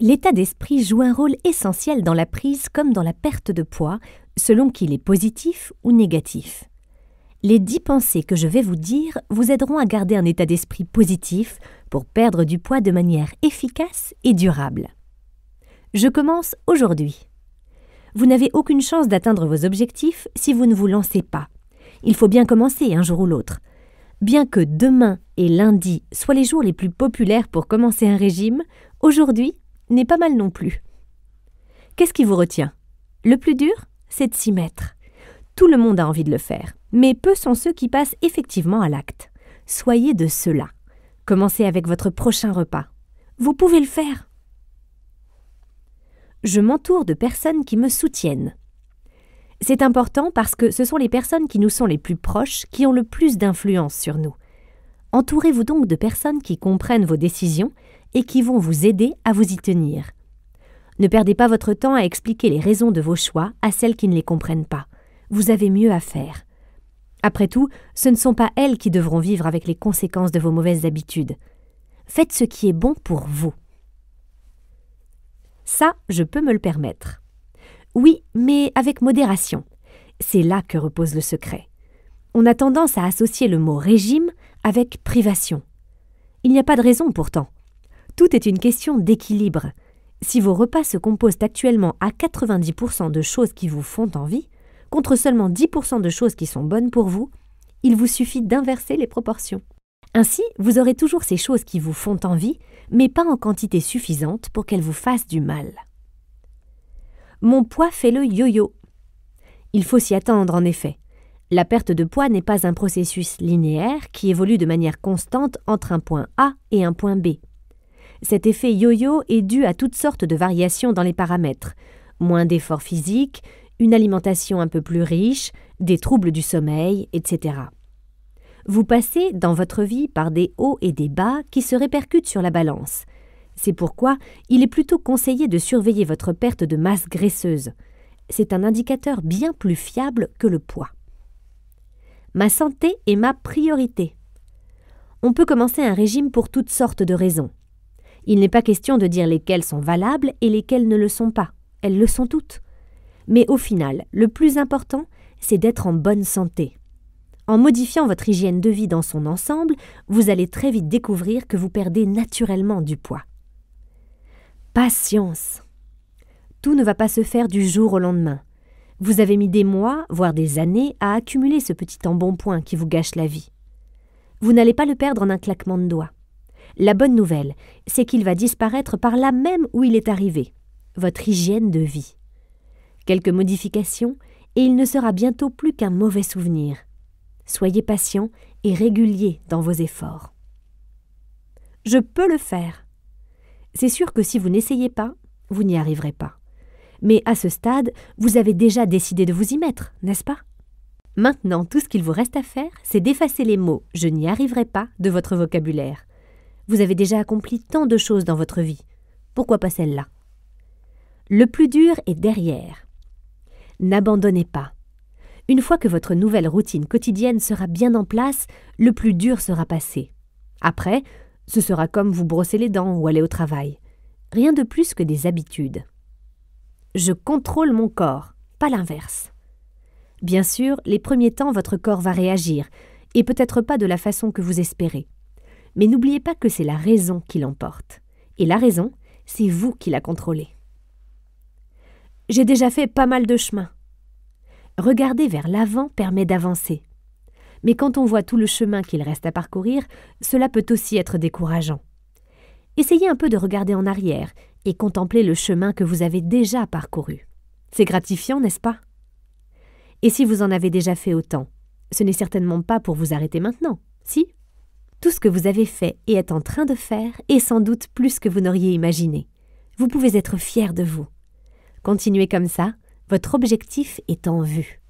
L'état d'esprit joue un rôle essentiel dans la prise comme dans la perte de poids, selon qu'il est positif ou négatif. Les dix pensées que je vais vous dire vous aideront à garder un état d'esprit positif pour perdre du poids de manière efficace et durable. Je commence aujourd'hui. Vous n'avez aucune chance d'atteindre vos objectifs si vous ne vous lancez pas. Il faut bien commencer un jour ou l'autre. Bien que demain et lundi soient les jours les plus populaires pour commencer un régime, aujourd'hui n'est pas mal non plus. Qu'est-ce qui vous retient Le plus dur, c'est de s'y mettre. Tout le monde a envie de le faire, mais peu sont ceux qui passent effectivement à l'acte. Soyez de ceux-là. Commencez avec votre prochain repas. Vous pouvez le faire. Je m'entoure de personnes qui me soutiennent. C'est important parce que ce sont les personnes qui nous sont les plus proches qui ont le plus d'influence sur nous. Entourez-vous donc de personnes qui comprennent vos décisions, et qui vont vous aider à vous y tenir. Ne perdez pas votre temps à expliquer les raisons de vos choix à celles qui ne les comprennent pas. Vous avez mieux à faire. Après tout, ce ne sont pas elles qui devront vivre avec les conséquences de vos mauvaises habitudes. Faites ce qui est bon pour vous. Ça, je peux me le permettre. Oui, mais avec modération. C'est là que repose le secret. On a tendance à associer le mot régime avec privation. Il n'y a pas de raison pourtant. Tout est une question d'équilibre. Si vos repas se composent actuellement à 90% de choses qui vous font envie, contre seulement 10% de choses qui sont bonnes pour vous, il vous suffit d'inverser les proportions. Ainsi, vous aurez toujours ces choses qui vous font envie, mais pas en quantité suffisante pour qu'elles vous fassent du mal. Mon poids fait le yo-yo. Il faut s'y attendre en effet. La perte de poids n'est pas un processus linéaire qui évolue de manière constante entre un point A et un point B. Cet effet yo-yo est dû à toutes sortes de variations dans les paramètres. Moins d'efforts physiques, une alimentation un peu plus riche, des troubles du sommeil, etc. Vous passez dans votre vie par des hauts et des bas qui se répercutent sur la balance. C'est pourquoi il est plutôt conseillé de surveiller votre perte de masse graisseuse. C'est un indicateur bien plus fiable que le poids. Ma santé est ma priorité. On peut commencer un régime pour toutes sortes de raisons. Il n'est pas question de dire lesquelles sont valables et lesquelles ne le sont pas. Elles le sont toutes. Mais au final, le plus important, c'est d'être en bonne santé. En modifiant votre hygiène de vie dans son ensemble, vous allez très vite découvrir que vous perdez naturellement du poids. Patience. Tout ne va pas se faire du jour au lendemain. Vous avez mis des mois, voire des années, à accumuler ce petit embonpoint qui vous gâche la vie. Vous n'allez pas le perdre en un claquement de doigts. La bonne nouvelle, c'est qu'il va disparaître par là même où il est arrivé, votre hygiène de vie. Quelques modifications, et il ne sera bientôt plus qu'un mauvais souvenir. Soyez patient et régulier dans vos efforts. Je peux le faire. C'est sûr que si vous n'essayez pas, vous n'y arriverez pas. Mais à ce stade, vous avez déjà décidé de vous y mettre, n'est-ce pas Maintenant, tout ce qu'il vous reste à faire, c'est d'effacer les mots Je n'y arriverai pas de votre vocabulaire. Vous avez déjà accompli tant de choses dans votre vie. Pourquoi pas celle-là Le plus dur est derrière. N'abandonnez pas. Une fois que votre nouvelle routine quotidienne sera bien en place, le plus dur sera passé. Après, ce sera comme vous brosser les dents ou aller au travail. Rien de plus que des habitudes. Je contrôle mon corps, pas l'inverse. Bien sûr, les premiers temps, votre corps va réagir, et peut-être pas de la façon que vous espérez. Mais n'oubliez pas que c'est la raison qui l'emporte. Et la raison, c'est vous qui la contrôlez. J'ai déjà fait pas mal de chemin. Regarder vers l'avant permet d'avancer. Mais quand on voit tout le chemin qu'il reste à parcourir, cela peut aussi être décourageant. Essayez un peu de regarder en arrière et contempler le chemin que vous avez déjà parcouru. C'est gratifiant, n'est-ce pas Et si vous en avez déjà fait autant, ce n'est certainement pas pour vous arrêter maintenant, si tout ce que vous avez fait et êtes en train de faire est sans doute plus que vous n'auriez imaginé. Vous pouvez être fier de vous. Continuez comme ça, votre objectif est en vue.